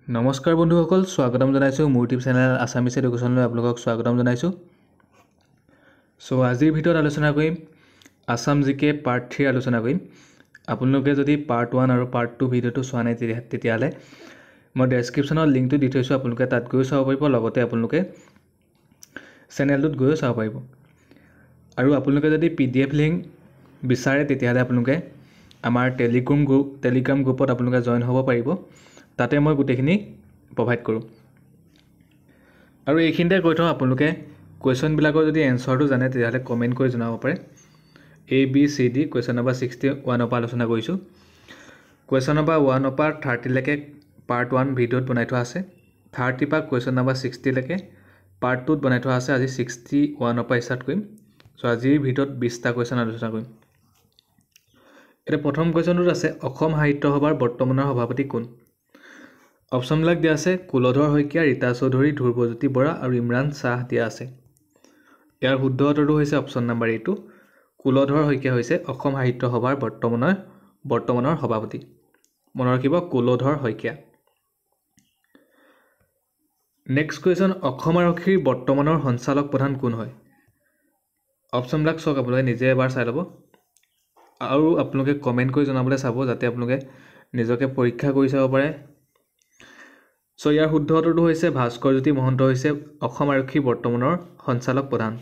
নমস্কাৰ বন্ধুসকল স্বাগতম জনাইছোঁ মোৰ ইউটিউব চেনেল আছামিছ এডুকেশ্যনলৈ আপোনালোকক স্বাগতম জনাইছোঁ চ' আজিৰ ভিতৰত আলোচনা কৰিম আছাম জি কে পাৰ্ট থ্ৰীৰ আলোচনা কৰিম আপোনালোকে যদি পাৰ্ট ওৱান আৰু পাৰ্ট টু ভিডিঅ'টো চোৱা নাই তেতিয়াহ'লে মই ডেছক্ৰিপশ্যনত লিংকটো দি থৈছোঁ আপোনালোকে তাত গৈও চাব পাৰিব লগতে আপোনালোকে চেনেলটোত গৈও চাব পাৰিব আৰু আপোনালোকে যদি পি ডি এফ লিংক বিচাৰে তেতিয়াহ'লে আপোনালোকে আমাৰ টেলিগ্ৰুম গ্ৰুপ টেলিগ্ৰাম গ্ৰুপত আপোনালোকে জইন হ'ব পাৰিব তাতে মই গোটেইখিনি প্ৰভাইড কৰোঁ আৰু এইখিনিতে কৈ থওঁ আপোনালোকে কুৱেশ্যনবিলাকৰ যদি এনচাৰটো জানে তেতিয়াহ'লে কমেণ্ট কৰি জনাব পাৰে A B C D question number sixty ওৱানৰ পৰা আলোচনা কৰিছোঁ কুৱেশ্যন নম্বৰ ওৱানৰ পৰা থাৰ্টিলৈকে পাৰ্ট ওৱান ভিডিঅ'ত বনাই থোৱা আছে থাৰ্টিৰ পৰা কুৱেশ্যন নম্বৰ ছিক্সটিলৈকে পাৰ্ট টুত বনাই থোৱা আছে আজি ছিক্সটি ওৱানৰ পৰা ষ্টাৰ্ট কৰিম চ' আজিৰ ভিতৰত বিছটা কুৱেশ্যন আলোচনা কৰিম এতিয়া প্ৰথম কুৱেশ্যনটোত আছে অসম সাহিত্য সভাৰ বৰ্তমানৰ সভাপতি কোন অপশ্যনবিলাক দিয়া আছে কুলধৰ শইকীয়া ৰীতা চৌধুৰী ধ্ৰুৱজ্যোতি বৰা আৰু ইমৰাণ শ্বাহ দিয়া আছে ইয়াৰ শুদ্ধ উত্তৰটো হৈছে অপশ্যন নাম্বাৰ এইটো কুলধৰ শইকীয়া হৈছে অসম সাহিত্য সভাৰ বৰ্তমানৰ বৰ্তমানৰ সভাপতি মনত ৰাখিব কুলধৰ শইকীয়া নেক্সট কুৱেশ্যন অসম আৰক্ষীৰ বৰ্তমানৰ সঞ্চালক প্ৰধান কোন হয় অপশ্যনবিলাক চাওক আপোনালোকে নিজে এবাৰ চাই ল'ব আৰু আপোনালোকে কমেণ্ট কৰি জনাবলৈ চাব যাতে আপোনালোকে নিজকে পৰীক্ষা কৰি চাব পাৰে চ' ইয়াৰ শুদ্ধ উত্তৰটো হৈছে ভাস্কৰ জ্যোতি মহন্ত হৈছে অসম আৰক্ষী বৰ্তমানৰ সঞ্চালক প্ৰধান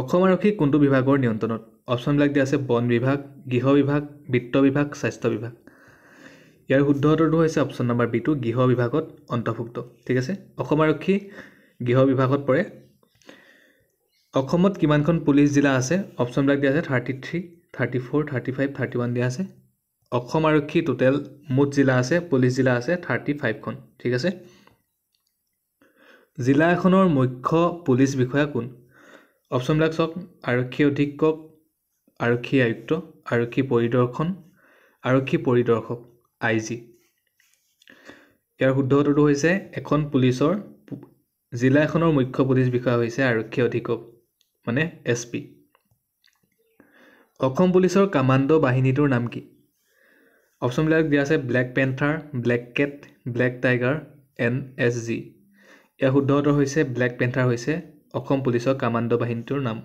অসম আৰক্ষী কোনটো বিভাগৰ নিয়ন্ত্ৰণত অপশ্যনবিলাক দিয়া আছে বন বিভাগ গৃহ বিভাগ বিত্ত বিভাগ স্বাস্থ্য বিভাগ ইয়াৰ শুদ্ধ উত্তৰটো হৈছে অপশ্যন নম্বৰ বিটো গৃহ বিভাগত অন্তৰ্ভুক্ত ঠিক আছে অসম আৰক্ষী গৃহ বিভাগত পৰে অসমত কিমানখন পুলিচ জিলা আছে অপশ্যনবিলাক দিয়া আছে thirty three thirty four thirty five thirty one দিয়া আছে অসম আৰক্ষী টোটেল মুঠ জিলা আছে পুলিচ জিলা আছে থাৰ্টি ফাইভখন ঠিক আছে জিলা এখনৰ মুখ্য পুলিচ বিষয়া কোন অপশ্যনবিলাক চাওক আৰক্ষী অধীক্ষক আৰক্ষী আয়ুক্ত আৰক্ষী পৰিদৰ্শন আৰক্ষী পৰিদৰ্শক আই জি ইয়াৰ শুদ্ধ হৈছে এখন পুলিচৰ জিলা এখনৰ মুখ্য পুলিচ বিষয়া হৈছে আৰক্ষী অধীক্ষক মানে এছ পি অসম পুলিচৰ কামাণ্ডো বাহিনীটোৰ নাম কি অপশ্যনবিলাক দিয়া আছে black panther black cat black tiger N S G ইয়াৰ শুদ্ধ উত্তৰ হৈছে ব্লেক পেন্থাৰ হৈছে অসম পুলিচৰ কামাণ্ড বাহিনীটোৰ নাম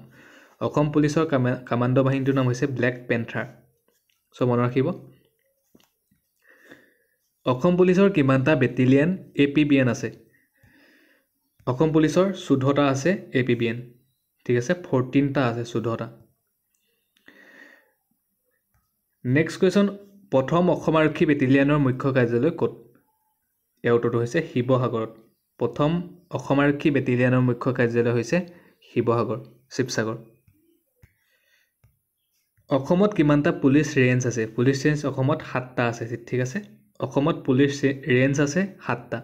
অসম পুলিচৰ কামা কামাণ্ড বাহিনীটোৰ নাম হৈছে ব্লেক পেন্থাৰ চ' মনত ৰাখিব অসম পুলিচৰ কিমানটা battalion A P B N আছে অসম পুলিচৰ চৈধ্যটা আছে এ পি বি এন ঠিক আছে ফৰ্টিনটা আছে চৈধ্যটা নেক্সট কুৱেশ্যন প্ৰথম অসম আৰক্ষী বেটেলিয়ানৰ মুখ্য কাৰ্যালয় ক'ত ইয়াৰ উত্তৰটো হৈছে শিৱসাগৰত প্ৰথম অসম আৰক্ষী বেটেলিয়ানৰ মুখ্য কাৰ্যালয় হৈছে শিৱসাগৰ শিৱসাগৰ অসমত কিমানটা পুলিচ ৰেঞ্জ আছে পুলিচ ৰেঞ্জ অসমত সাতটা আছে ঠিক আছে অসমত পুলিচ ৰেঞ্জ আছে সাতটা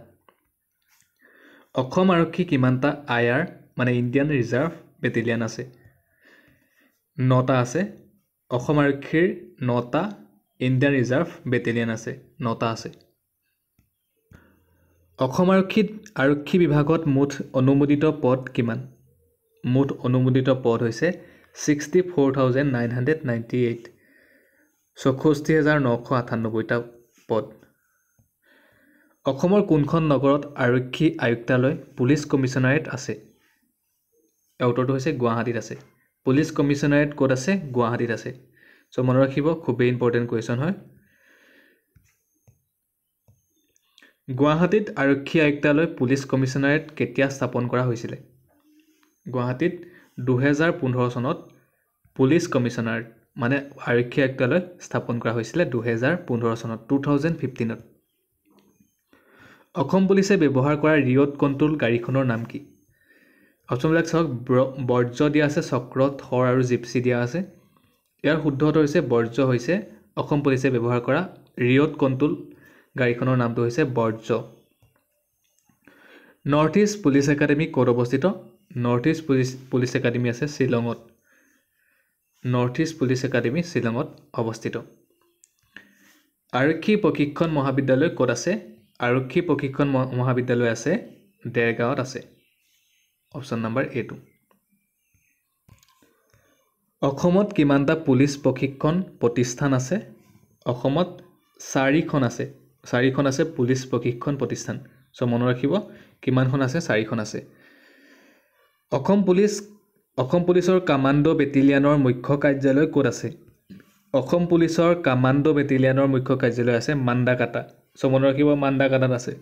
অসম আৰক্ষী কিমানটা আই আৰ মানে ইণ্ডিয়ান ৰিজাৰ্ভ বেটেলিয়ান আছে নটা আছে অসম আৰক্ষীৰ নটা ইণ্ডিয়ান ৰিজাৰ্ভ বেটেলিয়ান আছে নটা আছে অসম আৰক্ষীত আৰক্ষী বিভাগত মুঠ অনুমোদিত পদ কিমান মুঠ অনুমোদিত পদ হৈছে sixty four thousand nine hundred ninety eight চৌষষ্ঠি হাজাৰ নশ আঠান্নব্বৈটা পদ অসমৰ কোনখন নগৰত আৰক্ষী আয়ুক্তালয় পুলিচ কমিশ্যনাৰেট আছে উত্তৰটো হৈছে গুৱাহাটীত আছে পুলিচ কমিশ্যনাৰেট ক'ত আছে গুৱাহাটীত আছে চ' মনত ৰাখিব খুবেই ইম্পৰ্টেণ্ট কুৱেশ্যন হয় গুৱাহাটীত আৰক্ষী আয়ুক্তালয় পুলিচ কমিশ্যনাৰেট কেতিয়া স্থাপন কৰা হৈছিলে গুৱাহাটীত দুহেজাৰ পোন্ধৰ চনত পুলিচ কমিশ্যনাৰেট মানে আৰক্ষী আয়ুক্তালয় স্থাপন কৰা হৈছিলে দুহেজাৰ পোন্ধৰ চনত টু থাউজেণ্ড ফিফটিনত অসম পুলিচে ব্যৱহাৰ কৰা ৰিয়ড কণ্ট্ৰল গাড়ীখনৰ নাম কি অপশ্যনবিলাক চাওক বৰ্জ্য দিয়া আছে চক্ৰ থৰ আৰু জিপচি দিয়া আছে ইয়াৰ শুদ্ধ উত্তৰ হৈছে বৰ্জ হৈছে অসম পুলিচে ব্যৱহাৰ কৰা ৰিঅ'ট কণ্ট্ৰোল গাড়ীখনৰ নামটো হৈছে বৰ্জ নৰ্থ ইষ্ট পুলিচ একাডেমী ক'ত অৱস্থিত north east police police academy আছে শ্বিলঙত নৰ্থ ইষ্ট পুলিচ একাডেমী শ্বিলঙত অৱস্থিত আৰক্ষী প্ৰশিক্ষণ মহাবিদ্যালয় ক'ত আছে আৰক্ষী প্ৰশিক্ষণ মহাবিদ্যালয় আছে দেৰগাঁৱত আছে অপশ্যন নাম্বাৰ এইটো অসমত কিমানটা পুলিচ প্ৰশিক্ষণ প্ৰতিষ্ঠান আছে অসমত চাৰিখন আছে চাৰিখন আছে পুলিচ প্ৰশিক্ষণ প্ৰতিষ্ঠান চ' মনত ৰাখিব কিমানখন আছে চাৰিখন আছে অসম পুলিচ অসম পুলিচৰ কামাণ্ডো বেটেলিয়ানৰ মুখ্য কাৰ্যালয় ক'ত আছে অসম পুলিচৰ কামাণ্ডো বেটেলিয়ানৰ মুখ্য কাৰ্যালয় আছে মাণ্ডাকাটা চ' মনত ৰাখিব মাণ্ডাকাটাত আছে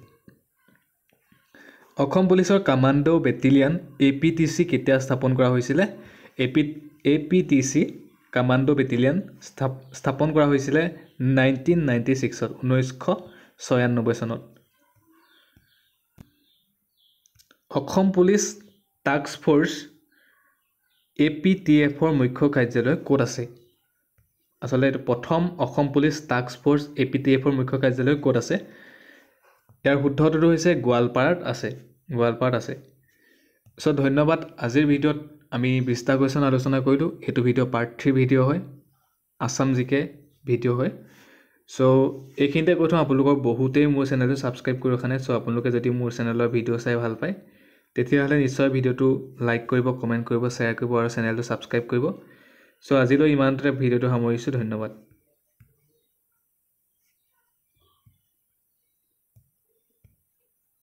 অসম পুলিচৰ commando battalion A P T C কেতিয়া স্থাপন কৰা হৈছিলে A P A P T C commando স্থাপ স্থাপন কৰা হৈছিলে নাইনটিন নাইণ্টি ছিক্সত ঊনৈছশ ছয়ান্নব্বৈ চনত Assam police task force A P T এফৰ মুখ্য কাৰ্যালয় ক'ত আছে আচলতে এইটো প্ৰথম Assam police task force A P T এফৰ মুখ্য কাৰ্যালয় ক'ত আছে ইয়াৰ শুদ্ধ হৈছে গোৱালপাৰাত আছে গোৱালপাৰাত আছে চ' ধন্যবাদ আজিৰ ভিডিঅ'ত আমি বিছটা কুৱেশ্যন আলোচনা কৰিলোঁ সেইটো ভিডিঅ' পাৰ্ট থ্ৰী ভিডিঅ' হয় আছাম জি কে ভিডিঅ' হয় চ' এইখিনিতে কৈ থওঁ আপোনালোকৰ বহুতেই মোৰ চেনেলটো ছাবস্ক্ৰাইব কৰি ৰখা নাই চ' আপোনালোকে যদি মোৰ চেনেলৰ ভিডিঅ' চাই ভাল পায় তেতিয়াহ'লে নিশ্চয় ভিডিঅ'টো লাইক কৰিব কমেণ্ট কৰিব শ্বেয়াৰ কৰিব আৰু চেনেলটো ছাবস্ক্ৰাইব কৰিব চ' আজিলৈ ইমানতে ভিডিঅ'টো সামৰিছোঁ ধন্যবাদ